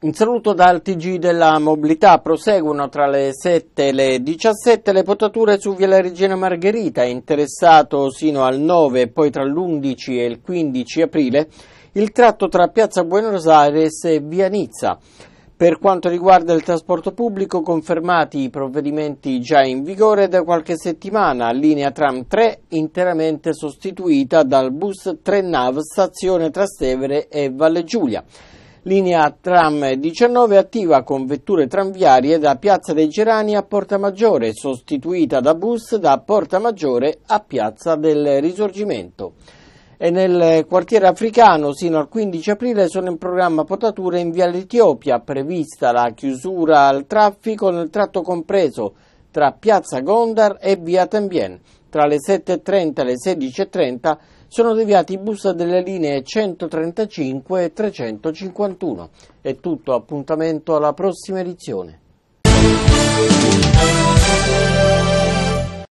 Un saluto dal TG della mobilità. Proseguono tra le 7 e le 17 le potature su Via la Regina Margherita, interessato sino al 9 e poi tra l'11 e il 15 aprile il tratto tra Piazza Buenos Aires e Via Nizza. Per quanto riguarda il trasporto pubblico, confermati i provvedimenti già in vigore da qualche settimana, linea tram 3 interamente sostituita dal bus 3 NAV stazione Trastevere e Valle Giulia. Linea tram 19 attiva con vetture tranviarie da Piazza dei Gerani a Porta Maggiore, sostituita da bus da Porta Maggiore a Piazza del Risorgimento. E nel quartiere africano sino al 15 aprile sono in programma potature in Via L'Etiopia, prevista la chiusura al traffico nel tratto compreso tra Piazza Gondar e Via Tambien. Tra le 7.30 e le 16.30 sono deviati i bus delle linee 135 e 351. È tutto, appuntamento alla prossima edizione.